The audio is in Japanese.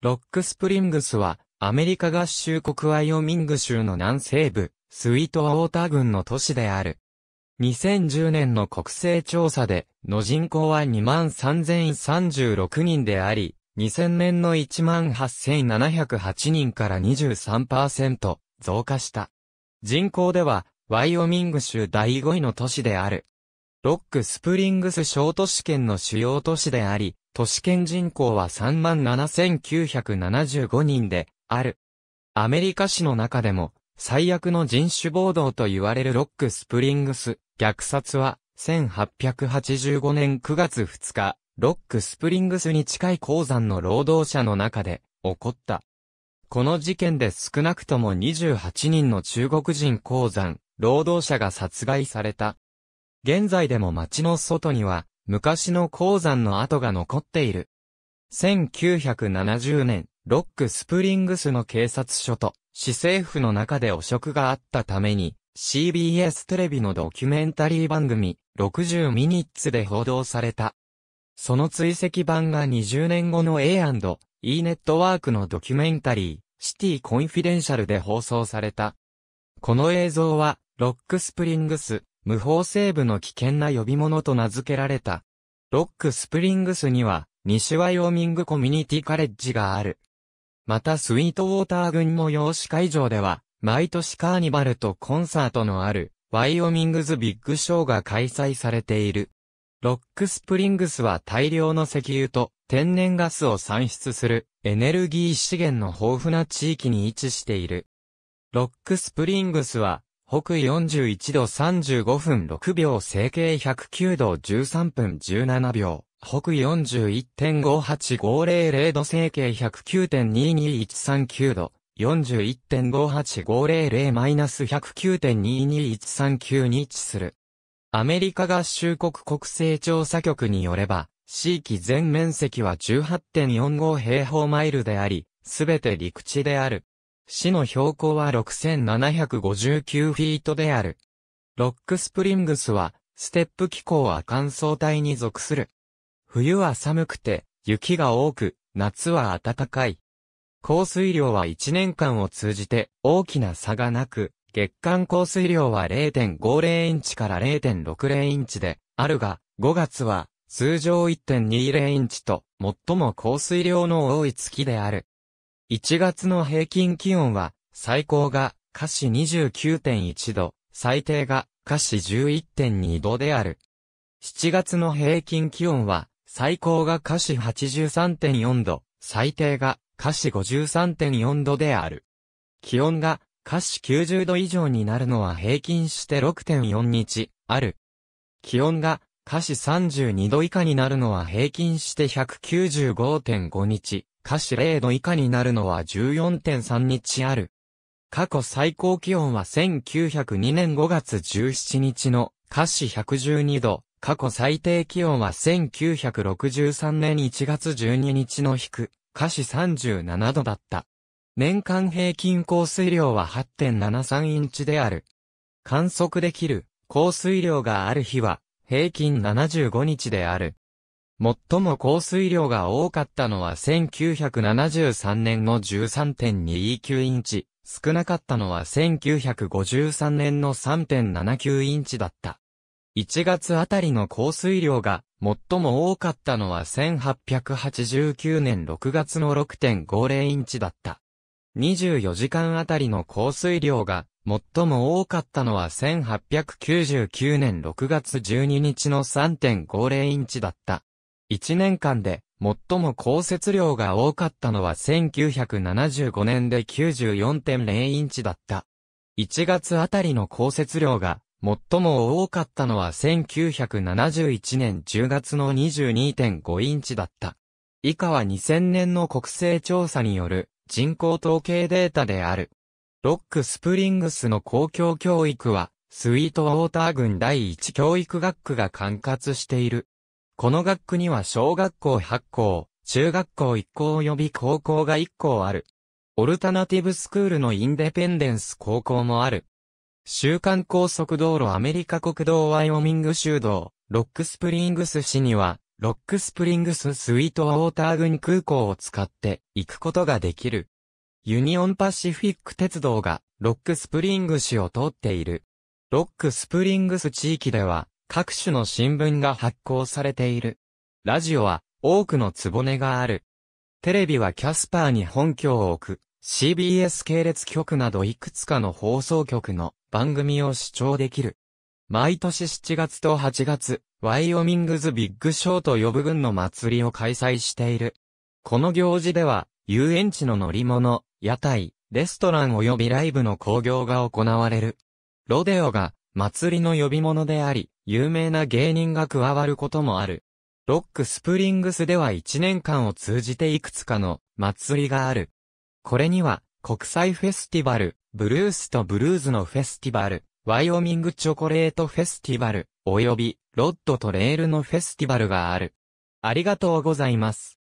ロックスプリングスは、アメリカ合衆国ワイオミング州の南西部、スイートウォーター郡の都市である。2010年の国勢調査で、の人口は23,036人であり、2000年の18,708人から23%増加した。人口では、ワイオミング州第5位の都市である。ロックスプリングス小都市圏の主要都市であり、都市圏人口は37,975人で、ある。アメリカ市の中でも、最悪の人種暴動と言われるロックスプリングス、虐殺は、1885年9月2日、ロックスプリングスに近い鉱山の労働者の中で、起こった。この事件で少なくとも28人の中国人鉱山、労働者が殺害された。現在でも街の外には、昔の鉱山の跡が残っている。1970年、ロックスプリングスの警察署と市政府の中で汚職があったために、CBS テレビのドキュメンタリー番組、60ミニッツで報道された。その追跡版が20年後の A&E ネットワークのドキュメンタリー、シティコンフィデンシャルで放送された。この映像は、ロックスプリングス、無法西部の危険な呼び物と名付けられた。ロックスプリングスには、西ワイオミングコミュニティカレッジがある。またスイートウォーターの催し会場では、毎年カーニバルとコンサートのある、ワイオミングズビッグショーが開催されている。ロックスプリングスは大量の石油と天然ガスを産出するエネルギー資源の豊富な地域に位置している。ロックスプリングスは北緯41度35分6秒、西形109度13分17秒、北緯41.58500度、西形109.22139度、41.58500マイナス109.22139に位置する。アメリカ合衆国国勢調査局によれば、地域全面積は18.45平方マイルであり、すべて陸地である。市の標高は6759フィートである。ロックスプリングスは、ステップ気候は乾燥帯に属する。冬は寒くて、雪が多く、夏は暖かい。降水量は1年間を通じて大きな差がなく、月間降水量は0.50インチから0.60インチであるが、5月は通常1.20インチと最も降水量の多い月である。1月の平均気温は、最高が、華氏29.1度、最低が、華氏11.2度である。7月の平均気温は、最高が華氏83.4度、最低が、華氏53.4度である。気温が、華氏90度以上になるのは平均して6.4日、ある。気温が、華氏32度以下になるのは平均して195.5日、華氏0度以下になるのは14.3日ある。過去最高気温は1902年5月17日の華氏112度、過去最低気温は1963年1月12日の低、く、華氏37度だった。年間平均降水量は8.73インチである。観測できる降水量がある日は平均75日である。最も降水量が多かったのは1973年の13.29インチ、少なかったのは1953年の3.79インチだった。1月あたりの降水量が最も多かったのは1889年6月の6.50インチだった。24時間あたりの降水量が最も多かったのは1899年6月12日の3.50インチだった。1年間で最も降雪量が多かったのは1975年で94.0インチだった。1月あたりの降雪量が最も多かったのは1971年10月の22.5インチだった。以下は2000年の国勢調査による人口統計データである。ロックスプリングスの公共教育はスイートウォーター郡第一教育学区が管轄している。この学区には小学校8校、中学校1校及び高校が1校ある。オルタナティブスクールのインデペンデンス高校もある。週間高速道路アメリカ国道ワイオミング州道、ロックスプリングス市には、ロックスプリングススイートウォーター郡空港を使って行くことができる。ユニオンパシフィック鉄道がロックスプリングスを通っている。ロックスプリングス地域では各種の新聞が発行されている。ラジオは多くのつぼねがある。テレビはキャスパーに本拠を置く、CBS 系列局などいくつかの放送局の番組を視聴できる。毎年7月と8月、ワイオミングズビッグショーと呼ぶ軍の祭りを開催している。この行事では、遊園地の乗り物、屋台、レストラン及びライブの興行が行われる。ロデオが祭りの呼び物であり、有名な芸人が加わることもある。ロックスプリングスでは1年間を通じていくつかの祭りがある。これには、国際フェスティバル、ブルースとブルーズのフェスティバル、ワイオミングチョコレートフェスティバル、および、ロッドとレールのフェスティバルがある。ありがとうございます。